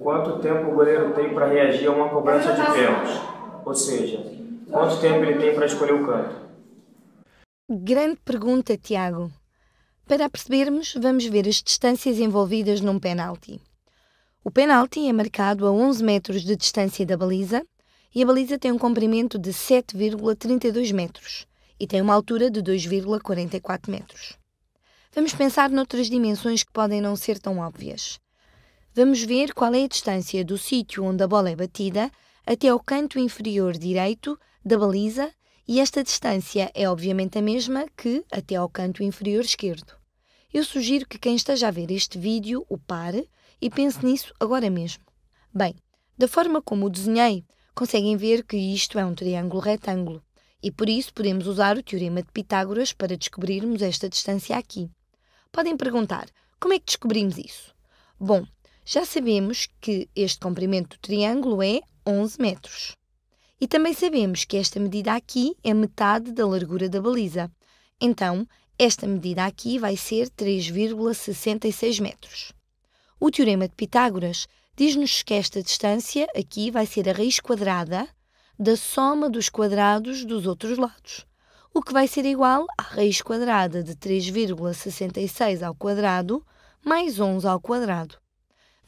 Quanto tempo o goleiro tem para reagir a uma cobrança de pênalti? Ou seja, quanto tempo ele tem para escolher o canto? Grande pergunta, Tiago. Para percebermos, vamos ver as distâncias envolvidas num penalti. O penalti é marcado a 11 metros de distância da baliza e a baliza tem um comprimento de 7,32 metros e tem uma altura de 2,44 metros. Vamos pensar noutras dimensões que podem não ser tão óbvias. Vamos ver qual é a distância do sítio onde a bola é batida até ao canto inferior direito da baliza e esta distância é obviamente a mesma que até ao canto inferior esquerdo. Eu sugiro que quem esteja a ver este vídeo o pare e pense nisso agora mesmo. Bem, da forma como o desenhei, conseguem ver que isto é um triângulo retângulo e por isso podemos usar o Teorema de Pitágoras para descobrirmos esta distância aqui. Podem perguntar, como é que descobrimos isso? Bom, já sabemos que este comprimento do triângulo é 11 metros. E também sabemos que esta medida aqui é metade da largura da baliza. Então, esta medida aqui vai ser 3,66 metros. O Teorema de Pitágoras diz-nos que esta distância aqui vai ser a raiz quadrada da soma dos quadrados dos outros lados, o que vai ser igual à raiz quadrada de 3,66 ao quadrado mais 11 ao quadrado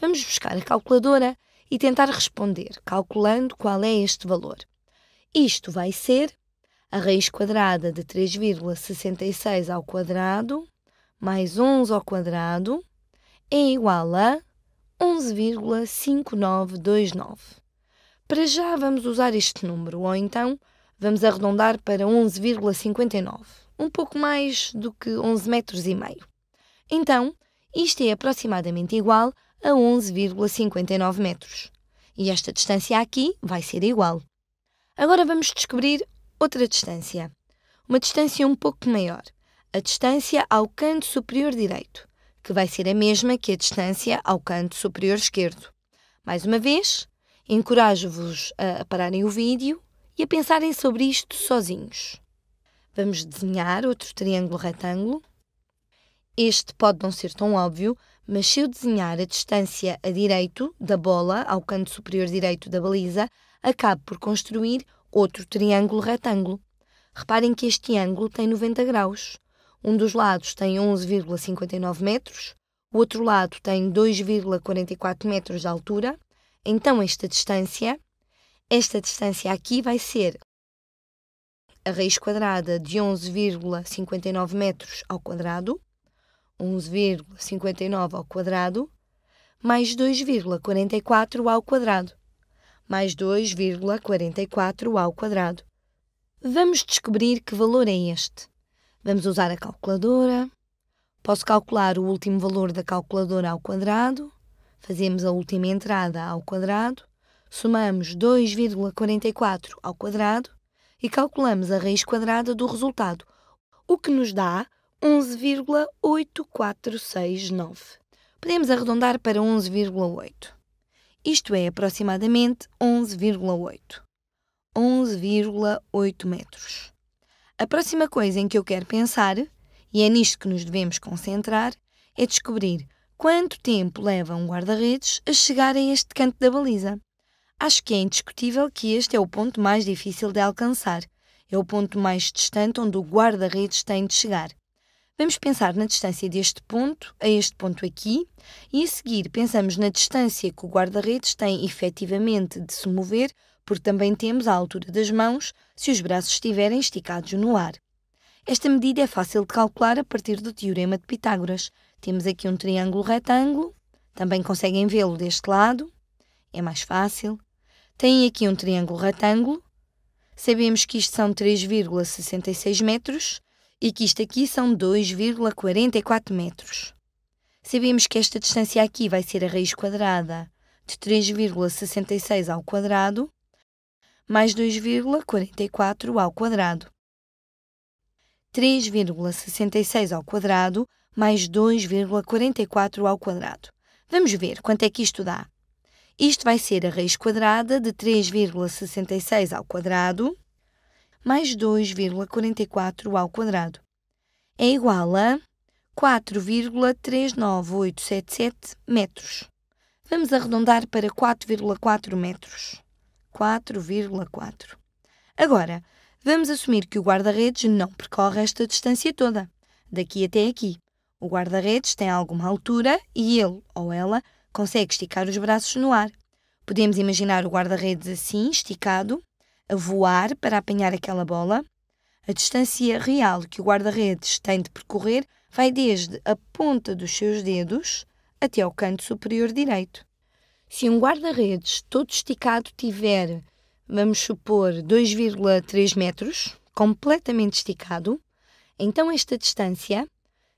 vamos buscar a calculadora e tentar responder, calculando qual é este valor. Isto vai ser a raiz quadrada de 3,66 ao quadrado mais 11 ao quadrado é igual a 11,5929. Para já vamos usar este número, ou então vamos arredondar para 11,59, um pouco mais do que 11 metros e meio. Então, isto é aproximadamente igual a 11,59 metros. E esta distância aqui vai ser igual. Agora vamos descobrir outra distância. Uma distância um pouco maior. A distância ao canto superior direito, que vai ser a mesma que a distância ao canto superior esquerdo. Mais uma vez, encorajo-vos a pararem o vídeo e a pensarem sobre isto sozinhos. Vamos desenhar outro triângulo retângulo. Este pode não ser tão óbvio, mas se eu desenhar a distância a direito da bola ao canto superior direito da baliza, acabo por construir outro triângulo retângulo. Reparem que este ângulo tem 90 graus. Um dos lados tem 11,59 metros, o outro lado tem 2,44 metros de altura. Então, esta distância, esta distância aqui vai ser a raiz quadrada de 11,59 metros ao quadrado 11,59 ao quadrado, mais 2,44 ao quadrado, mais 2,44 ao quadrado. Vamos descobrir que valor é este. Vamos usar a calculadora. Posso calcular o último valor da calculadora ao quadrado. Fazemos a última entrada ao quadrado. Somamos 2,44 ao quadrado e calculamos a raiz quadrada do resultado, o que nos dá 11,8469. Podemos arredondar para 11,8. Isto é aproximadamente 11,8. 11,8 metros. A próxima coisa em que eu quero pensar, e é nisto que nos devemos concentrar, é descobrir quanto tempo leva um guarda-redes a chegar a este canto da baliza. Acho que é indiscutível que este é o ponto mais difícil de alcançar. É o ponto mais distante onde o guarda-redes tem de chegar. Vamos pensar na distância deste ponto a este ponto aqui e a seguir pensamos na distância que o guarda-redes tem efetivamente de se mover, porque também temos a altura das mãos se os braços estiverem esticados no ar. Esta medida é fácil de calcular a partir do teorema de Pitágoras. Temos aqui um triângulo retângulo, também conseguem vê-lo deste lado, é mais fácil. Tem aqui um triângulo retângulo, sabemos que isto são 3,66 metros e que isto aqui são 2,44 metros. Sabemos que esta distância aqui vai ser a raiz quadrada de 3,66 ao quadrado mais 2,44 ao quadrado. 3,66 ao quadrado mais 2,44 ao quadrado. Vamos ver quanto é que isto dá. Isto vai ser a raiz quadrada de 3,66 ao quadrado mais 2,44 ao quadrado. É igual a 4,39877 metros. Vamos arredondar para 4,4 metros. 4,4. Agora, vamos assumir que o guarda-redes não percorre esta distância toda, daqui até aqui. O guarda-redes tem alguma altura e ele ou ela consegue esticar os braços no ar. Podemos imaginar o guarda-redes assim, esticado, a voar para apanhar aquela bola. A distância real que o guarda-redes tem de percorrer vai desde a ponta dos seus dedos até ao canto superior direito. Se um guarda-redes todo esticado tiver, vamos supor, 2,3 metros, completamente esticado, então esta distância,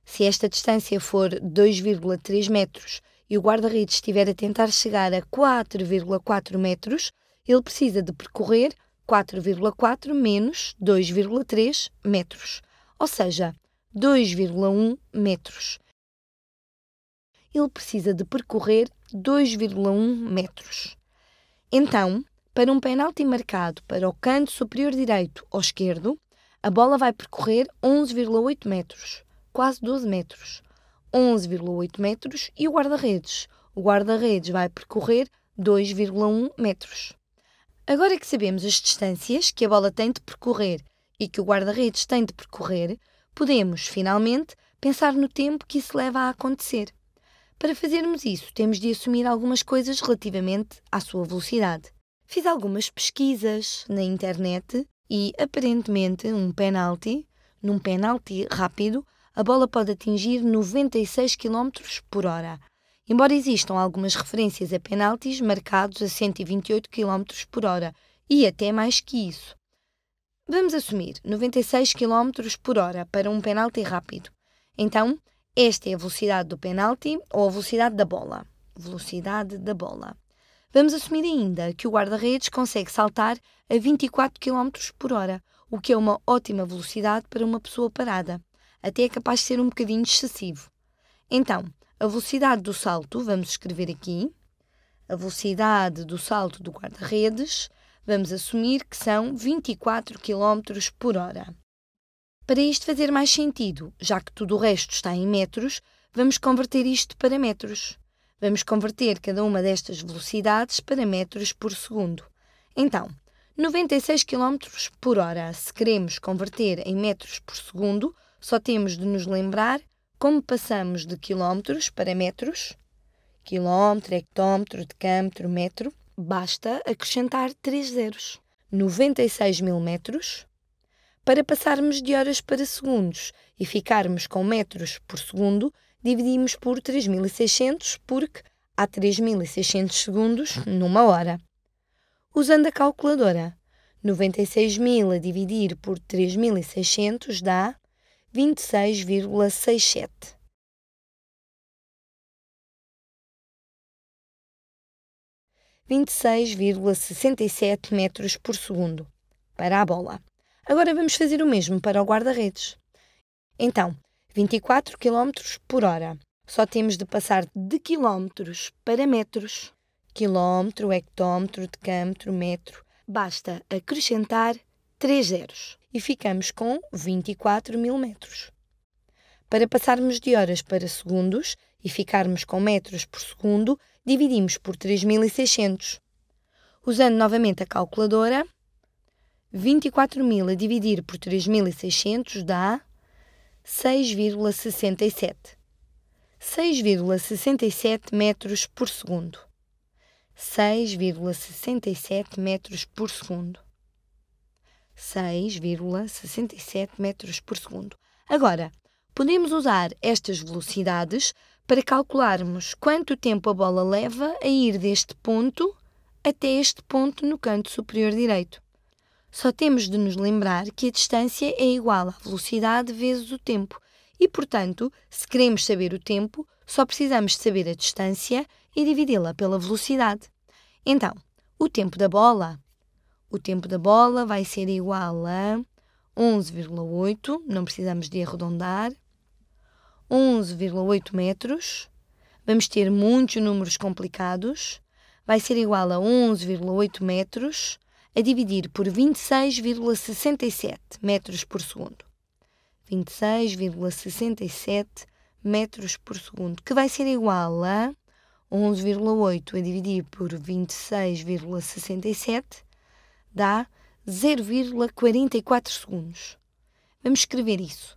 se esta distância for 2,3 metros e o guarda-redes estiver a tentar chegar a 4,4 metros, ele precisa de percorrer 4,4 menos 2,3 metros, ou seja, 2,1 metros. Ele precisa de percorrer 2,1 metros. Então, para um penalti marcado para o canto superior direito ou esquerdo, a bola vai percorrer 11,8 metros, quase 12 metros. 11,8 metros e o guarda-redes. O guarda-redes vai percorrer 2,1 metros. Agora que sabemos as distâncias que a bola tem de percorrer e que o guarda-redes tem de percorrer, podemos, finalmente, pensar no tempo que isso leva a acontecer. Para fazermos isso, temos de assumir algumas coisas relativamente à sua velocidade. Fiz algumas pesquisas na internet e, aparentemente, um penalti, num penalti rápido, a bola pode atingir 96 km por hora embora existam algumas referências a penaltis marcados a 128 km por hora e até mais que isso. Vamos assumir 96 km por hora para um penalti rápido. Então, esta é a velocidade do penalti ou a velocidade da bola. Velocidade da bola. Vamos assumir ainda que o guarda-redes consegue saltar a 24 km por hora, o que é uma ótima velocidade para uma pessoa parada. Até é capaz de ser um bocadinho excessivo. Então, a velocidade do salto, vamos escrever aqui, a velocidade do salto do guarda-redes, vamos assumir que são 24 km por hora. Para isto fazer mais sentido, já que tudo o resto está em metros, vamos converter isto para metros. Vamos converter cada uma destas velocidades para metros por segundo. Então, 96 km por hora, se queremos converter em metros por segundo, só temos de nos lembrar como passamos de quilómetros para metros, quilómetro, hectómetro, decâmetro, metro, basta acrescentar três zeros, 96 mil metros, para passarmos de horas para segundos e ficarmos com metros por segundo, dividimos por 3600, porque há 3600 segundos numa hora. Usando a calculadora, 96.000 a dividir por 3600 dá 26,67. 26,67 metros por segundo para a bola. Agora vamos fazer o mesmo para o guarda-redes. Então, 24 km por hora. Só temos de passar de quilómetros para metros. Quilómetro, hectómetro, decâmetro, metro. Basta acrescentar três zeros e ficamos com 24 mil metros. Para passarmos de horas para segundos e ficarmos com metros por segundo, dividimos por 3.600. Usando novamente a calculadora, 24.000 a dividir por 3.600 dá 6,67. 6,67 metros por segundo. 6,67 metros por segundo. 6,67 metros por segundo. Agora, podemos usar estas velocidades para calcularmos quanto tempo a bola leva a ir deste ponto até este ponto no canto superior direito. Só temos de nos lembrar que a distância é igual à velocidade vezes o tempo e, portanto, se queremos saber o tempo, só precisamos de saber a distância e dividi-la pela velocidade. Então, o tempo da bola o tempo da bola vai ser igual a 11,8, não precisamos de arredondar, 11,8 metros. Vamos ter muitos números complicados. Vai ser igual a 11,8 metros a dividir por 26,67 metros por segundo. 26,67 metros por segundo, que vai ser igual a 11,8 a dividir por 26,67 dá 0,44 segundos. Vamos escrever isso.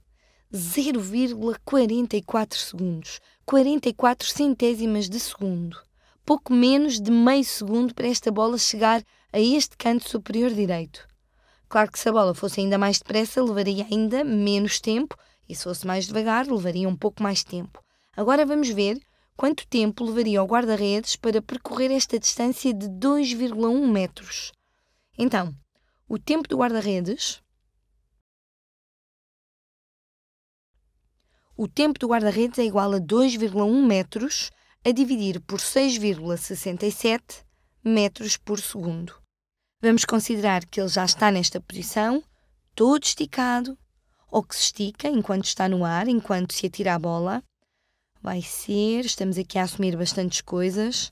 0,44 segundos. 44 centésimas de segundo. Pouco menos de meio segundo para esta bola chegar a este canto superior direito. Claro que se a bola fosse ainda mais depressa, levaria ainda menos tempo, e se fosse mais devagar, levaria um pouco mais tempo. Agora vamos ver quanto tempo levaria o guarda-redes para percorrer esta distância de 2,1 metros. Então, o tempo do guarda-redes. O tempo do guarda-redes é igual a 2,1 metros a dividir por 6,67 metros por segundo. Vamos considerar que ele já está nesta posição, todo esticado, ou que se estica enquanto está no ar, enquanto se atira a bola. Vai ser, estamos aqui a assumir bastantes coisas.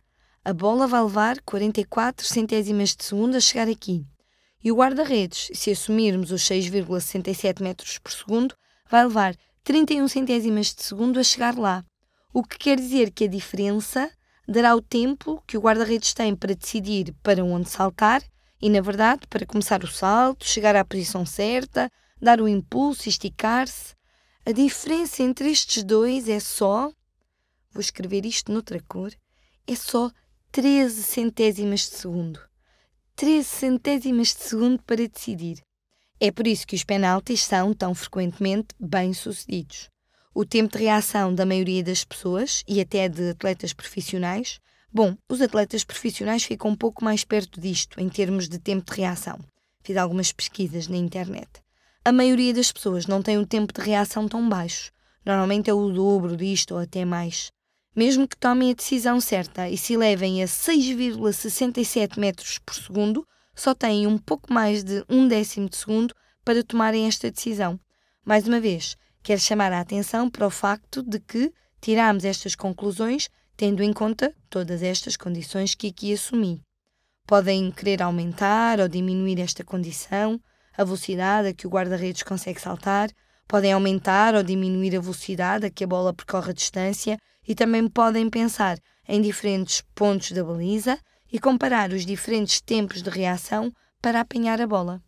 A bola vai levar 44 centésimas de segundo a chegar aqui. E o guarda-redes, se assumirmos os 6,67 metros por segundo, vai levar 31 centésimas de segundo a chegar lá. O que quer dizer que a diferença dará o tempo que o guarda-redes tem para decidir para onde saltar e, na verdade, para começar o salto, chegar à posição certa, dar o impulso e esticar-se. A diferença entre estes dois é só. Vou escrever isto noutra cor. É só 13 centésimas de segundo. 13 centésimas de segundo para decidir. É por isso que os penaltis são tão frequentemente bem-sucedidos. O tempo de reação da maioria das pessoas e até de atletas profissionais. Bom, os atletas profissionais ficam um pouco mais perto disto em termos de tempo de reação. Fiz algumas pesquisas na internet. A maioria das pessoas não tem um tempo de reação tão baixo. Normalmente é o dobro disto ou até mais mesmo que tomem a decisão certa e se levem a 6,67 metros por segundo, só têm um pouco mais de um décimo de segundo para tomarem esta decisão. Mais uma vez, quero chamar a atenção para o facto de que tiramos estas conclusões tendo em conta todas estas condições que aqui assumi. Podem querer aumentar ou diminuir esta condição, a velocidade a que o guarda-redes consegue saltar, Podem aumentar ou diminuir a velocidade a que a bola percorre a distância e também podem pensar em diferentes pontos da baliza e comparar os diferentes tempos de reação para apanhar a bola.